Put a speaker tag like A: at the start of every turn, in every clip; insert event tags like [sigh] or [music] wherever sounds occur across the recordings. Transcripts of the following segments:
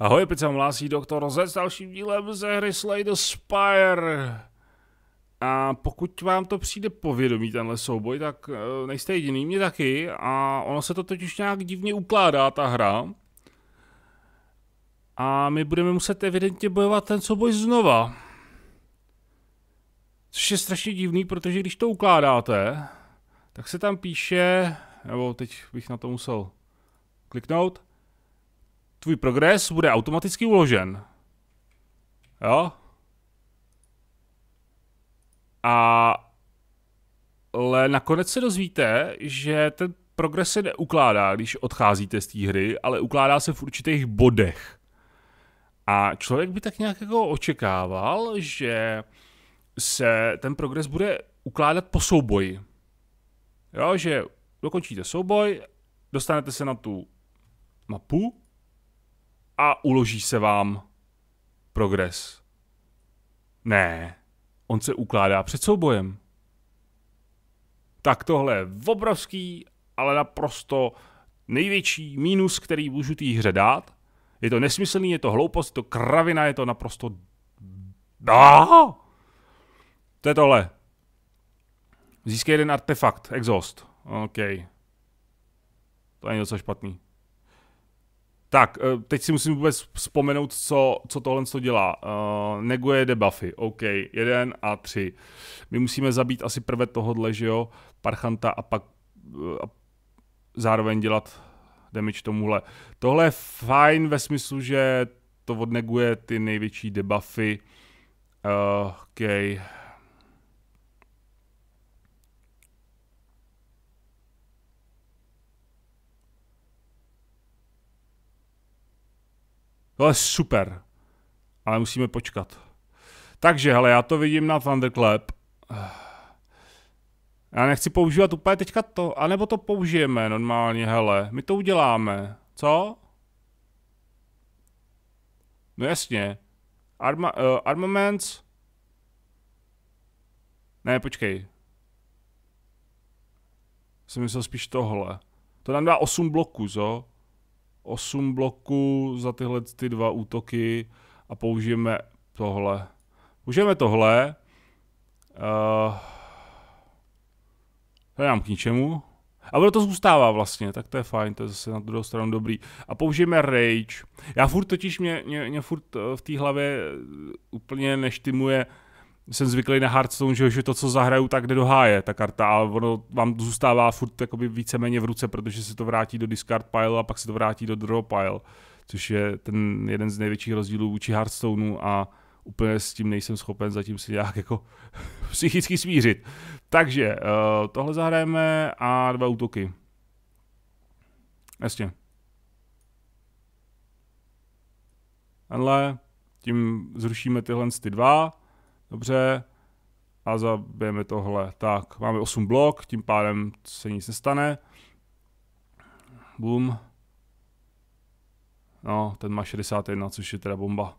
A: Ahoj, pizza hlásí doktor Z s dalším dílem ze hry Slay the Spire. A pokud vám to přijde povědomí, tenhle souboj, tak eh, nejste jediný, mě taky. A ono se to totiž nějak divně ukládá, ta hra. A my budeme muset evidentně bojovat ten souboj znova. Což je strašně divný, protože když to ukládáte, tak se tam píše, nebo teď bych na to musel kliknout, tvůj progres bude automaticky uložen. Jo? A ale nakonec se dozvíte, že ten progres se neukládá, když odcházíte z té hry, ale ukládá se v určitých bodech. A člověk by tak nějak jako očekával, že se ten progres bude ukládat po souboji. Jo, že dokončíte souboj, dostanete se na tu mapu a uloží se vám progres. Ne, on se ukládá před soubojem. Tak tohle je obrovský, ale naprosto největší mínus, který můžu té hře dát. Je to nesmyslný, je to hloupost, je to kravina, je to naprosto... Ah! To je tohle. Získej jeden artefakt, exhaust. OK. To není docela špatný. Tak, eh, teď si musím vůbec vzpomenout, co, co tohle co dělá. Uh, neguje debuffy, OK, jeden a tři. My musíme zabít asi prvé tohodle, že jo, parchanta a pak eh, a zároveň dělat damage tomuhle. Tohle je fajn ve smyslu, že to odneguje ty největší debuffy. Uh, OK, To je super. Ale musíme počkat. Takže, hele, já to vidím na Thunderclap. Já nechci používat úplně teďka to, anebo to použijeme normálně, hele. My to uděláme, co? No jasně. Arma, uh, armaments? Ne, počkej. Jsem myslel spíš tohle. To nám dá 8 bloků, co? 8 bloků za tyhle ty dva útoky a použijeme tohle. Použijeme tohle. Uh, to nám k ničemu. A ono to zůstává vlastně, tak to je fajn, to je zase na druhou stranu dobrý. A použijeme Rage. Já furt totiž mě, mě, mě furt eh, v té hlavě eh, úplně neštimuje jsem zvyklý na Hearthstone, že, že to, co zahraju, tak jde do háje ta karta a ono vám zůstává furt jakoby víceméně v ruce, protože se to vrátí do discard pile a pak se to vrátí do draw pile, což je ten jeden z největších rozdílů vůči Hearthstoneu a úplně s tím nejsem schopen zatím si nějak jako [laughs] psychicky smířit. Takže uh, tohle zahrajeme a dva útoky. Jasně. Tenhle, tím zrušíme tyhle ty dva Dobře, a zabijeme tohle. Tak, máme 8 blok, tím pádem se nic nestane. Boom. No, ten má 61, což je teda bomba.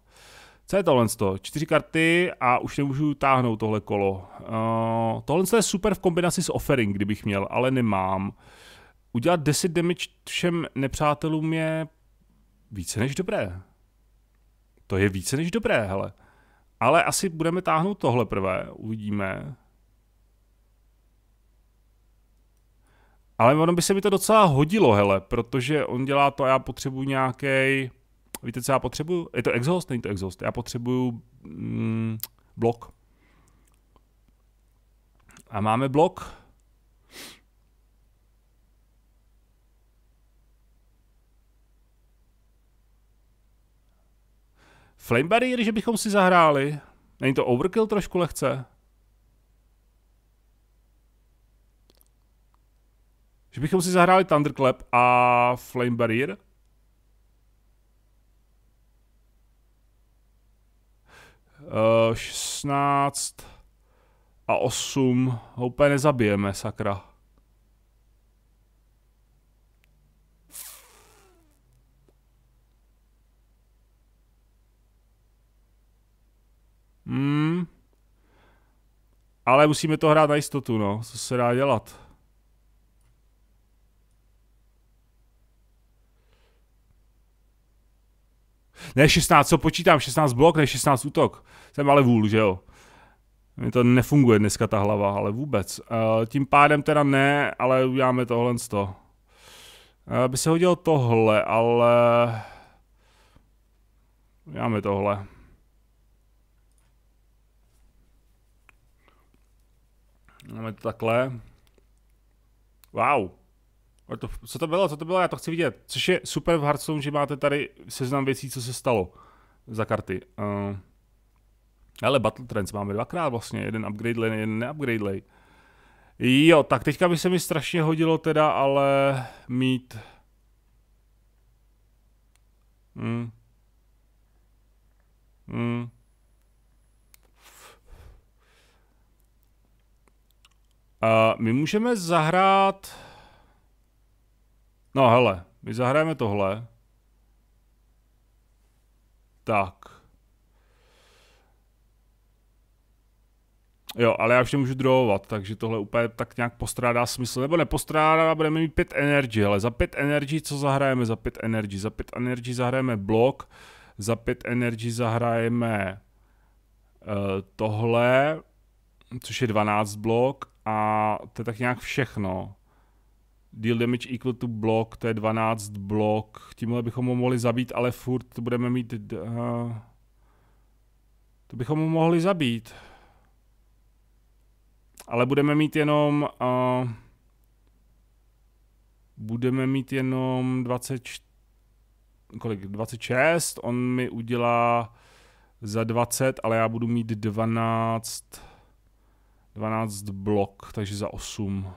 A: Co je tohle? Čtyři karty a už nemůžu táhnout tohle kolo. Uh, tohle je super v kombinaci s offering, kdybych měl, ale nemám. Udělat 10 damage všem nepřátelům je více než dobré. To je více než dobré, hele. Ale asi budeme táhnout tohle prvé, uvidíme. Ale ono by se mi to docela hodilo, hele, protože on dělá to a já potřebuji nějaký. Víte, co já potřebuju? Je to exhaust? Není to exhaust. Já potřebuju mm, blok. A máme blok. Flame Barrier, že bychom si zahráli? Není to overkill trošku lehce? Že bychom si zahráli Thunderclap a Flame Barrier? Uh, eh, 16 a 8 ho úplně nezabijeme, sakra. Ale musíme to hrát na jistotu, no. Co se dá dělat? Ne 16, co počítám? 16 blok, ne 16 útok. Jsem ale vůl, že jo. Mně to nefunguje dneska ta hlava, ale vůbec. Uh, tím pádem teda ne, ale uděláme tohle z toho. Uh, by se hodilo tohle, ale... Uděláme tohle. Máme to takhle. Wow. to, co to bylo, co to bylo, já to chci vidět. Což je super v Hearthstone, že máte tady seznam věcí, co se stalo za karty. Uh, ale Battle Trends máme dvakrát vlastně, jeden upgrade lane, jeden neupgrade lane. Jo, tak teďka by se mi strašně hodilo teda, ale mít... Hmm. Hmm. Uh, my můžeme zahrát... No hele, my zahrajeme tohle. Tak. Jo, ale já už nemůžu drohovat, takže tohle úplně tak nějak postrádá smysl. Nebo nepostrádá, budeme mít pět energy, ale za pět energy co zahrajeme za pět energy? Za pět energy zahrajeme blok, za pět energy zahrajeme uh, tohle, což je 12 blok a to je tak nějak všechno. Deal damage equal to block, to je 12 blok. Tímhle bychom ho mohli zabít, ale furt budeme mít... Uh, to bychom ho mohli zabít. Ale budeme mít jenom... Uh, budeme mít jenom 20... Kolik? 26? On mi udělá za 20, ale já budu mít 12... 12 blok, takže za 8.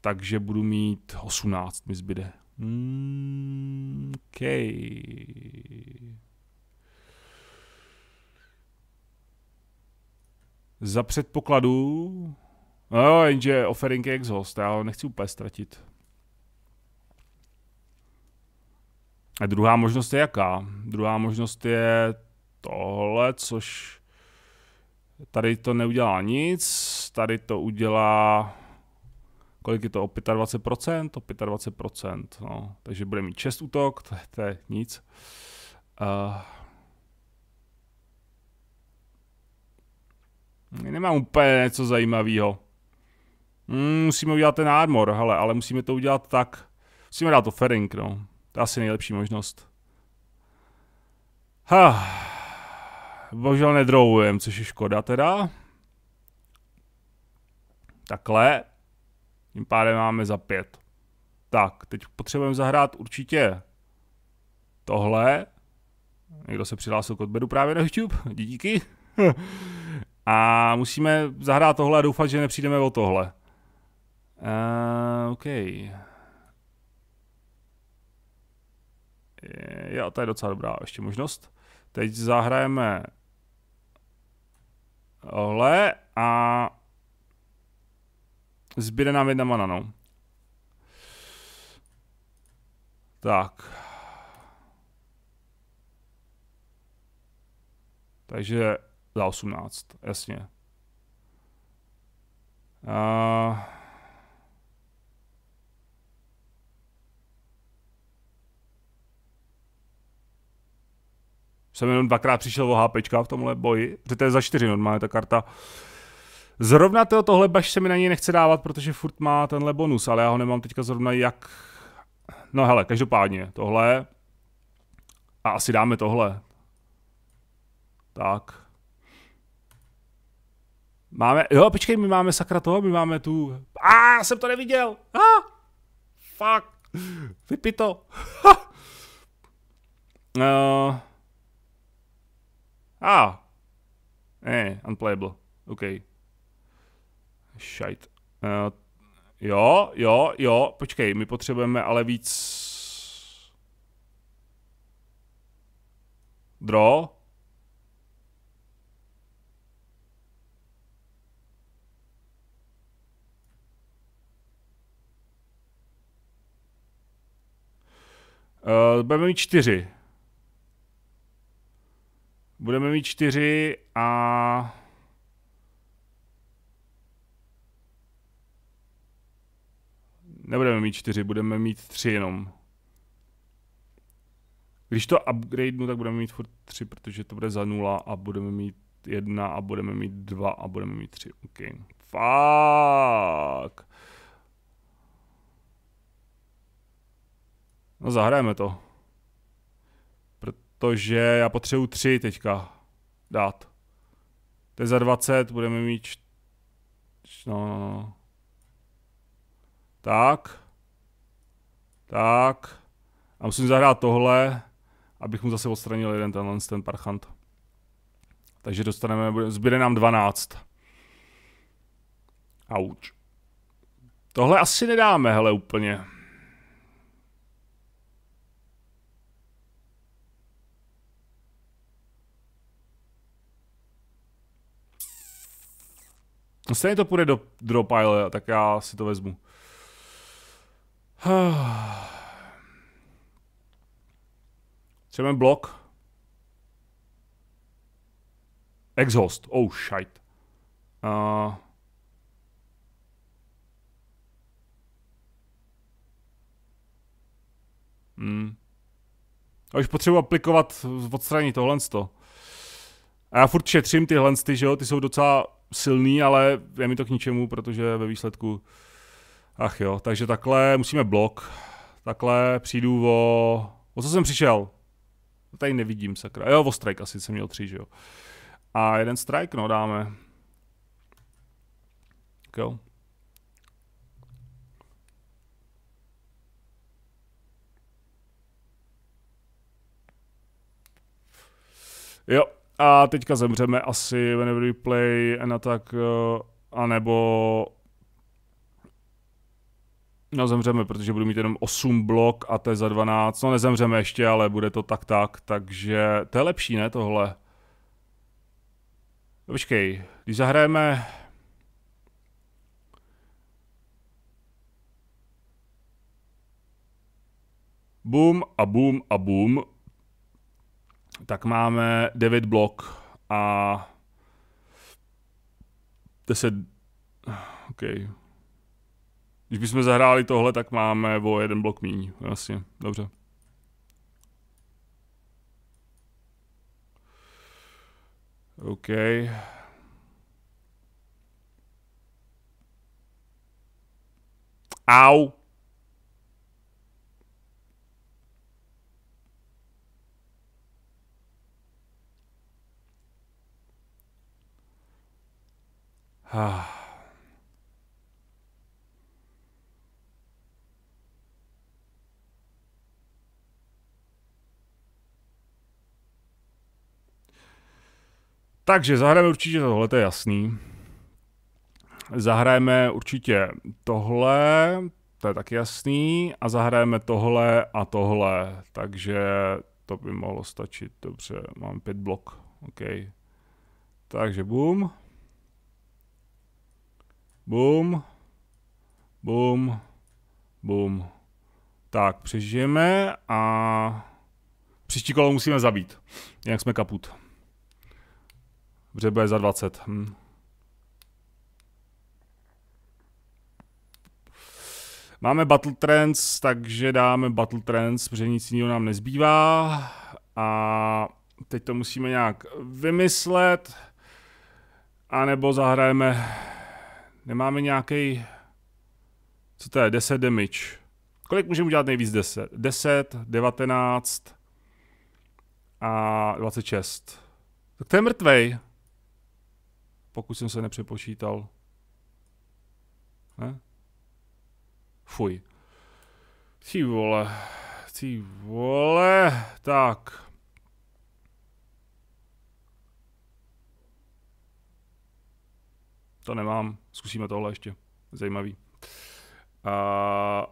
A: Takže budu mít 18, mi zbyde. Mm, OK. Za předpokladu... No, jenže offering je exhaust, já ho nechci úplně ztratit. A druhá možnost je jaká? Druhá možnost je tohle, což Tady to neudělá nic, tady to udělá, kolik je to, o 25%? O 25%, no. Takže bude mít 6 útok, to je, to je nic. Uh, nemám úplně něco zajímavého. Mm, musíme udělat ten armor, hele, ale musíme to udělat tak. Musíme dát to fering, no. To je asi nejlepší možnost. Huh. Bohužel nedroujem, což je škoda teda. Takhle. Tím pádem máme za pět. Tak, teď potřebujeme zahrát určitě tohle. Někdo se přihlásil k odbedu právě na YouTube, díky. [laughs] a musíme zahrát tohle a doufat, že nepřijdeme o tohle. Uh, OK. Jo, to je docela dobrá ještě možnost. Teď zahrajeme le a zbyde nám jedna mana, no. Tak. Takže za 18, jasně. Uh... jsem jenom dvakrát přišel o HP v tomhle boji, protože to je za čtyři normálně ta karta. Zrovna to, tohle baš se mi na něj nechce dávat, protože furt má tenhle bonus, ale já ho nemám teďka zrovna jak... No hele, každopádně, tohle a asi dáme tohle. Tak. Máme, jo, počkej, my máme sakra toho, my máme tu... A, ah, jsem to neviděl! A, ah, fuck. Vypito. Ha. Uh, Ah. eh, unplayable. OK. Shite. Uh, jo, jo, jo, počkej, my potřebujeme ale víc... Dro? Uh, eh, budeme mít čtyři. Budeme mít čtyři a... Nebudeme mít čtyři, budeme mít tři jenom. Když to upgradenu, tak budeme mít furt tři, protože to bude za nula a budeme mít jedna a budeme mít dva a budeme mít tři. OK. Fuck. No zahrajeme to protože já potřebuji tři teďka dát. To je za 20, budeme mít... No, no, no. Tak. Tak. A musím zahrát tohle, abych mu zase odstranil jeden tenhle ten parchant. Takže dostaneme, zbyde nám 12. Auč. Tohle asi nedáme, hele, úplně. No stejně to půjde do Dropile, tak já si to vezmu. Třeba blok. Exhaust. Oh, shit. Uh, Hmm. A už potřebuji aplikovat, odstranit tohle. A já furt šetřím tyhle, ty, že jo, ty jsou docela silný, ale je mi to k ničemu, protože ve výsledku, ach jo, takže takhle musíme blok, takhle přijdu o, o co jsem přišel? Tady nevidím, sakra. Jo, o strike asi jsem měl tři, že jo. A jeden strike, no, dáme. Jo. Jo, a teďka zemřeme asi whenever we play an attack, eh, anebo No zemřeme, protože budu mít jenom 8 blok a to je za 12. No nezemřeme ještě, ale bude to tak tak, takže to je lepší, ne tohle? No, počkej, když zahrajeme... Boom a boom a boom tak máme 9 blok a 10... OK. Když bychom zahráli tohle, tak máme o jeden blok míň. Jasně, dobře. OK. Au. Takže zahrajeme určitě tohle, to je jasný. Zahrajeme určitě tohle, to je taky jasný. A zahrajeme tohle a tohle. Takže to by mohlo stačit. Dobře, mám pět blok. OK. Takže boom. Bum. Bum. Bum. Tak, přežijeme a příští kolo musíme zabít. Jinak jsme kaput. Dobře, za 20. Hm. Máme Battle Trends, takže dáme Battle Trends, protože nic jiného nám nezbývá. A teď to musíme nějak vymyslet. A nebo zahrajeme Nemáme nějaký. Co to je? 10 damage. Kolik můžeme udělat nejvíc? 10, 10 19 a 26. Tak to je mrtvej. Pokud jsem se nepřepočítal. Ne? Fuj. Ty vole. Ty vole. Tak. to nemám, zkusíme tohle ještě, zajímavý. A,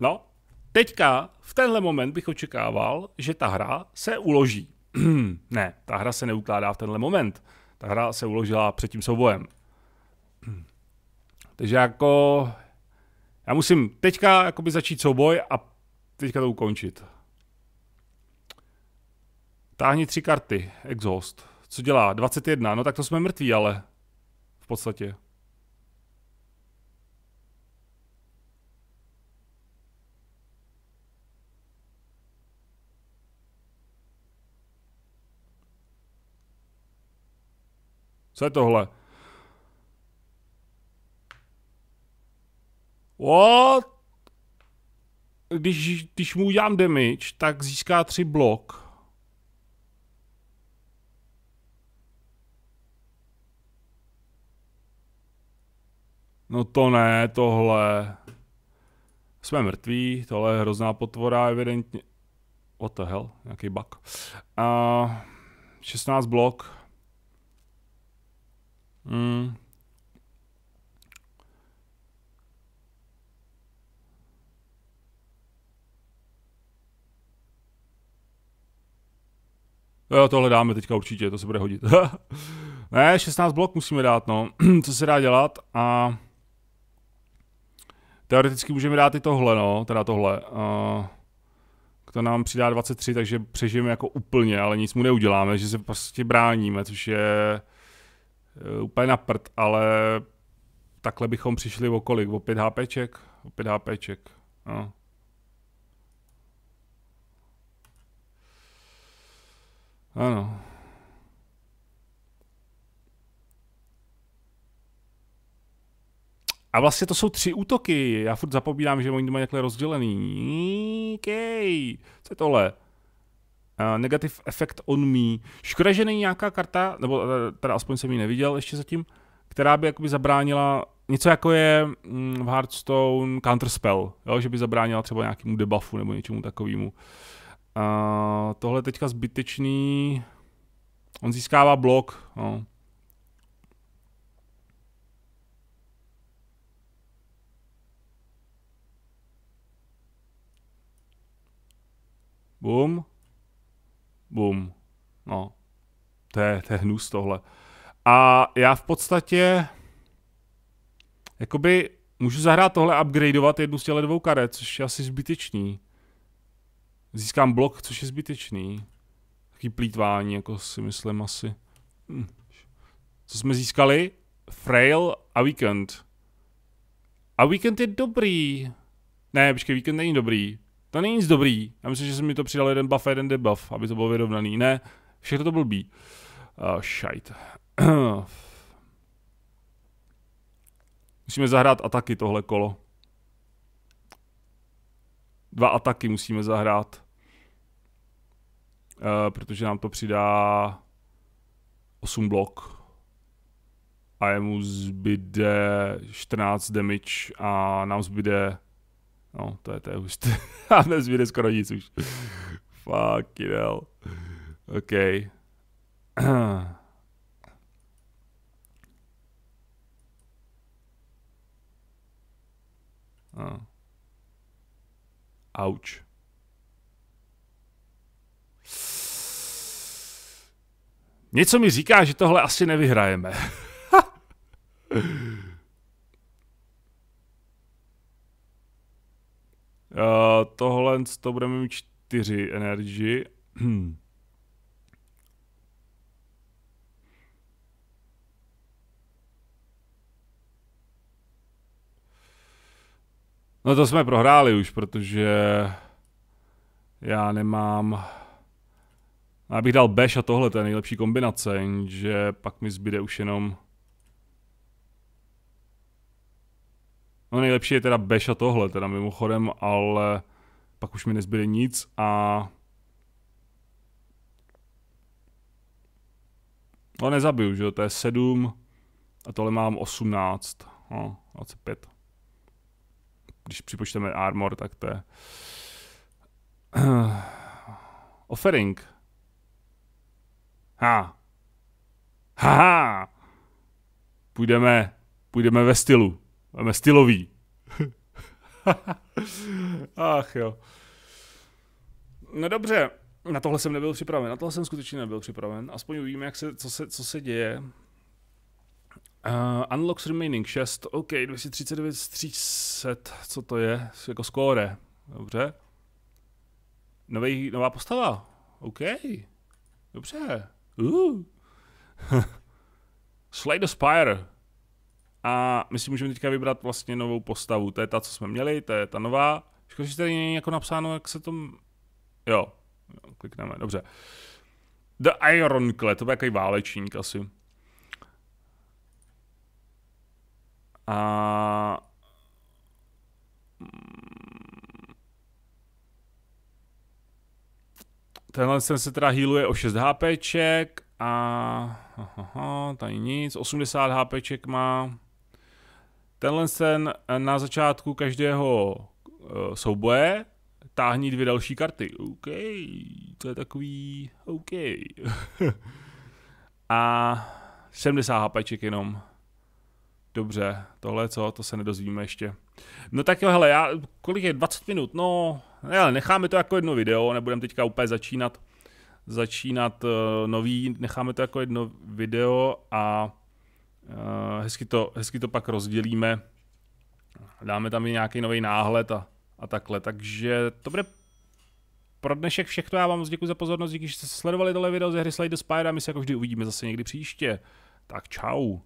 A: no, teďka v tenhle moment bych očekával, že ta hra se uloží. [clears throat] ne, ta hra se neukládá v tenhle moment. Ta hra se uložila před tím soubojem. [clears throat] Takže jako já musím teďka jakoby začít souboj a teďka to ukončit. Táhni tři karty, exhaust. Co dělá? 21, no tak to jsme mrtví, ale podstatě. Co je tohle? What? Když, když mu udělám damage, tak získá tři blok. No to ne, tohle. Jsme mrtví, tohle je hrozná potvora, evidentně. What the hell, nějaký bug. Uh, 16 blok. Hmm. Jo, tohle dáme teďka určitě, to se bude hodit. [laughs] ne, 16 blok musíme dát, no. [clears throat] Co se dá dělat a... Teoreticky můžeme dát i tohle, no, teda tohle. Uh, to nám přidá 23, takže přežijeme jako úplně, ale nic mu neuděláme, že se prostě bráníme, což je uh, úplně na prd, ale takhle bychom přišli o kolik? O 5 HPček? O 5 HPček, no. Ano. A vlastně to jsou tři útoky. Já furt zapomínám, že oni to mají takhle rozdělený. Okay. Co je tohle? Uh, negative effect on me. Škoda, že není nějaká karta, nebo eh, teda aspoň jsem ji neviděl ještě zatím, která by jakoby zabránila něco jako je mm, v Hearthstone Counterspell, jo? že by zabránila třeba nějakému debuffu nebo něčemu takovému. Uh, tohle je teďka zbytečný. On získává blok. No. bum, bum. No, to je, to je hnus tohle. A já v podstatě jakoby můžu zahrát tohle, upgradeovat jednu z těle dvou karet, což je asi zbytečný. Získám blok, což je zbytečný. Taký plítvání, jako si myslím asi. Hm. Co jsme získali? Frail a Weekend. A Weekend je dobrý. Ne, počkej, Weekend není dobrý. To není nic dobrý. Já myslím, že jsem mi to přidal jeden buff a jeden debuff, aby to bylo vyrovnaný. Ne, všechno to blbý. Oh, šajt. [clears throat] musíme zahrát ataky tohle kolo. Dva ataky musíme zahrát. Uh, protože nám to přidá 8 blok a jemu zbyde 14 damage a nám zbyde No, to je, to je už, t- [laughs] a skoro nic už. Fuck hell. OK. No. [clears throat] Auč. Ah. Něco mi říká, že tohle asi nevyhrajeme. [laughs] tohle to budeme mít 4 energy. [clears throat] No to jsme prohráli už, protože já nemám... Já bych dal Bash a tohle, to je nejlepší kombinace, že pak mi zbyde už jenom... No nejlepší je teda Bash a tohle, teda mimochodem, ale pak už mi nezbyde nic a No nezabiju, že jo, to je 7 a tohle mám 18, no, 25. Když připočteme armor, tak to je... [clears throat] Offering. Ha. ha ha Půjdeme, půjdeme ve stylu. Budeme stylový. [laughs] Ach jo. No dobře, na tohle jsem nebyl připraven, na tohle jsem skutečně nebyl připraven. Aspoň uvidíme, jak se, co, se, co se děje. Uh, eh, unlocks remaining 6, OK, 239 z 300, co to je? Jako score, dobře. Novej, nová postava, OK, dobře. Uh. [laughs] Slay the Spire. A my si můžeme teďka vybrat vlastně novou postavu, to je ta, co jsme měli, to je ta nová. Škoda, že tady není jako napsáno, jak se to... Jo, jo klikneme, dobře. The Ironclad, to byl jaký válečník asi. A... Tenhle ten se teda healuje o 6 HPček a... Aha, tady nic, 80 HPček má. Tenhle ten na začátku každého Eh, souboje, táhní dvě další karty. OK, to je takový OK. [laughs] a 70 HPček jenom. Dobře, tohle co, to se nedozvíme ještě. No tak jo, hele, já, kolik je, 20 minut, no, ale necháme to jako jedno video, nebudem teďka úplně začínat, začínat uh, nový, necháme to jako jedno video a uh, hezky, to, hezky to pak rozdělíme, dáme tam i nějaký nový náhled a a takhle. Takže to bude pro dnešek všechno. Já vám moc děkuji za pozornost, díky, že jste sledovali tohle video ze hry Slay the Spire a my se jako vždy uvidíme zase někdy příště. Tak čau.